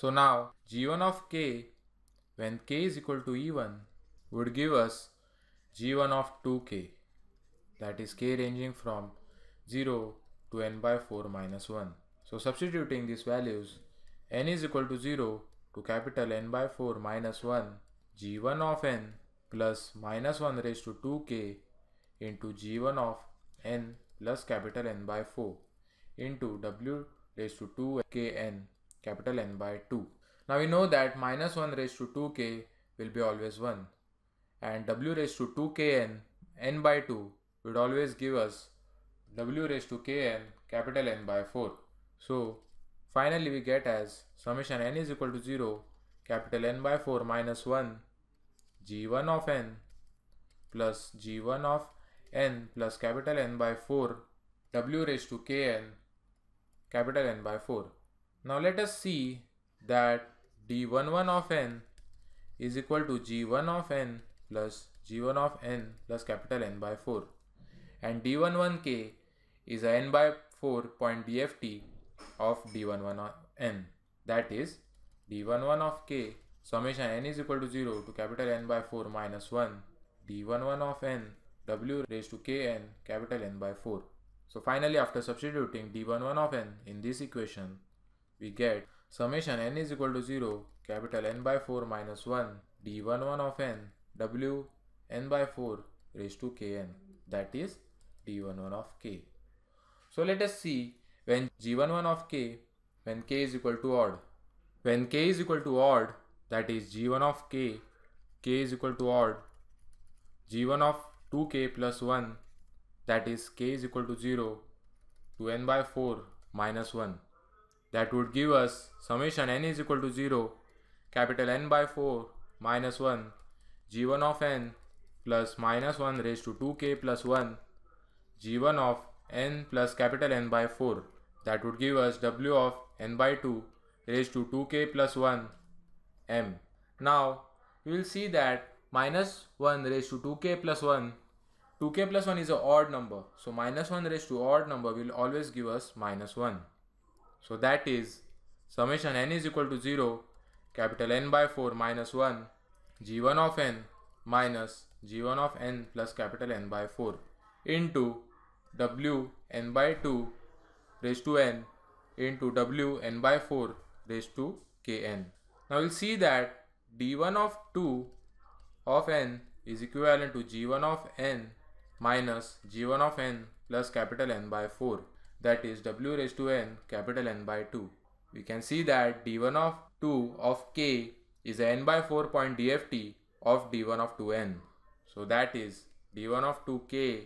So now g1 of k when k is equal to e1 would give us g1 of 2k that is k ranging from 0 to n by 4 minus 1. So substituting these values n is equal to 0 to capital N by 4 minus 1 g1 of n plus minus 1 raised to 2k into g1 of n plus capital N by 4 into w raised to 2kn capital N by 2. Now we know that minus 1 raised to 2k will be always 1 and w raised to 2kn n by 2 would always give us w raised to kn capital N by 4. So finally we get as summation n is equal to 0 capital N by 4 minus 1 g1 of n plus g1 of n plus capital N by 4 w raised to kn capital N by 4. Now let us see that d11 of n is equal to g1 of n plus g1 of n plus capital N by 4 and d11k is a n by 4 point DFT of d11 of n that is d11 of k summation n is equal to 0 to capital N by 4 minus 1 d11 of n w raised to kn capital N by 4. So finally after substituting d11 of n in this equation we get summation n is equal to 0, capital N by 4 minus 1, d11 of n, w n by 4 raised to kn, that is d11 of k. So let us see when g11 of k, when k is equal to odd. When k is equal to odd, that is g1 of k, k is equal to odd, g1 of 2k plus 1, that is k is equal to 0, to n by 4 minus 1 that would give us summation n is equal to 0 capital N by 4 minus 1 g1 of n plus minus 1 raised to 2k plus 1 g1 of n plus capital N by 4 that would give us w of n by 2 raised to 2k plus 1 m. Now you will see that minus 1 raised to 2k plus 1 2k plus 1 is an odd number so minus 1 raised to odd number will always give us minus 1. So that is summation n is equal to 0 capital N by 4 minus 1 g1 of n minus g1 of n plus capital N by 4 into w n by 2 raised to n into w n by 4 raised to kn. Now we'll see that d1 of 2 of n is equivalent to g1 of n minus g1 of n plus capital N by 4 that is w raised to n capital N by 2. We can see that d1 of 2 of k is n by 4 point dft of d1 of 2n. So that is d1 of 2k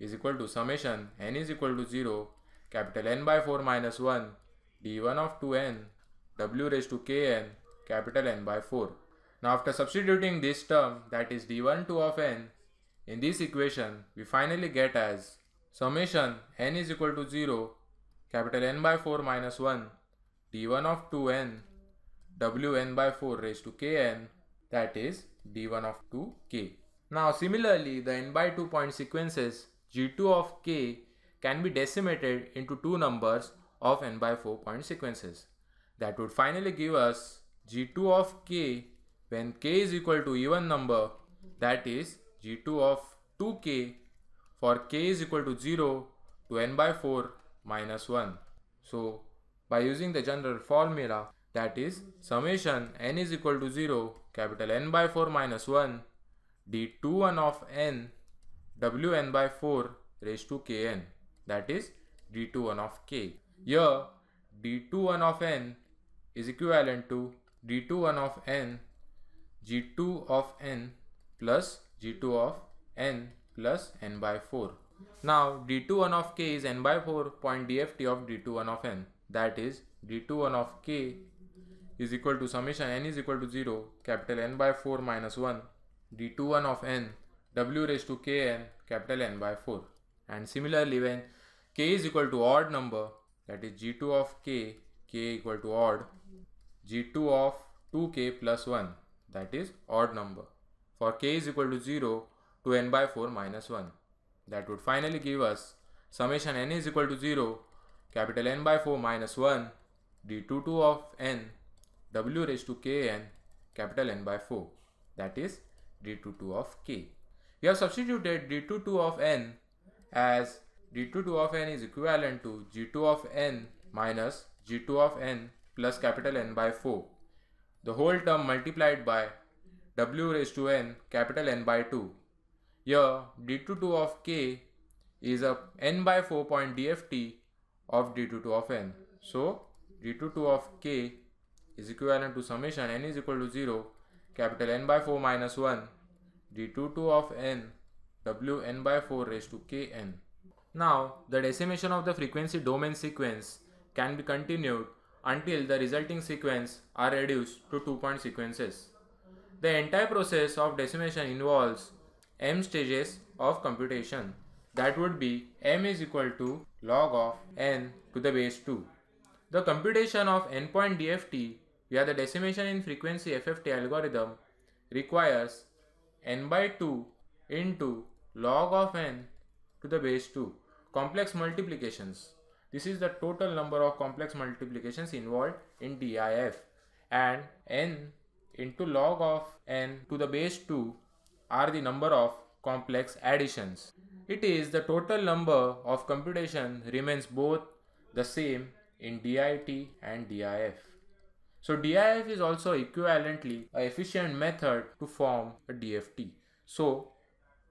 is equal to summation n is equal to 0 capital N by 4 minus 1 d1 of 2n w raised to kn capital N by 4. Now after substituting this term that is d1 2 of n in this equation we finally get as Summation n is equal to 0, capital N by 4 minus 1, d1 of 2n, wn by 4 raised to kn, that is d1 of 2k. Now similarly, the n by 2 point sequences g2 of k can be decimated into two numbers of n by 4 point sequences. That would finally give us g2 of k when k is equal to even number that is g2 of 2k for k is equal to 0 to n by 4 minus 1. So by using the general formula that is summation n is equal to 0 capital N by 4 minus 1 2 1 of n wn by 4 raised to kn that is 2 1 of k. Here d 2 1 of n is equivalent to d 2 1 of n g2 of n plus g2 of n plus n by 4. Now d21 of k is n by 4 point dft of d21 of n that is d21 of k is equal to summation n is equal to 0 capital N by 4 minus 1 d21 of n w raised to kn capital N by 4 and similarly when k is equal to odd number that is g2 of k k equal to odd g2 of 2k plus 1 that is odd number for k is equal to 0 to n by 4 minus 1. That would finally give us summation n is equal to 0 capital N by 4 minus 1 d22 of n w raised to kn capital N by 4 that is d22 of k. We have substituted d22 of n as d22 of n is equivalent to g2 of n minus g2 of n plus capital N by 4. The whole term multiplied by w raised to n capital N by 2 here d22 of k is a n by 4 point DFT of d22 of n. So d22 of k is equivalent to summation n is equal to 0 capital N by 4 minus 1 d22 of n w n by 4 raised to k n. Now the decimation of the frequency domain sequence can be continued until the resulting sequence are reduced to two point sequences. The entire process of decimation involves m stages of computation. That would be m is equal to log of n to the base 2. The computation of endpoint DFT via the decimation in frequency FFT algorithm requires n by 2 into log of n to the base 2 complex multiplications. This is the total number of complex multiplications involved in DIF and n into log of n to the base 2 are the number of complex additions. It is the total number of computation remains both the same in DIT and DIF. So DIF is also equivalently an efficient method to form a DFT. So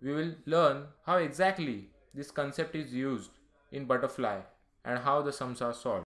we will learn how exactly this concept is used in butterfly and how the sums are solved.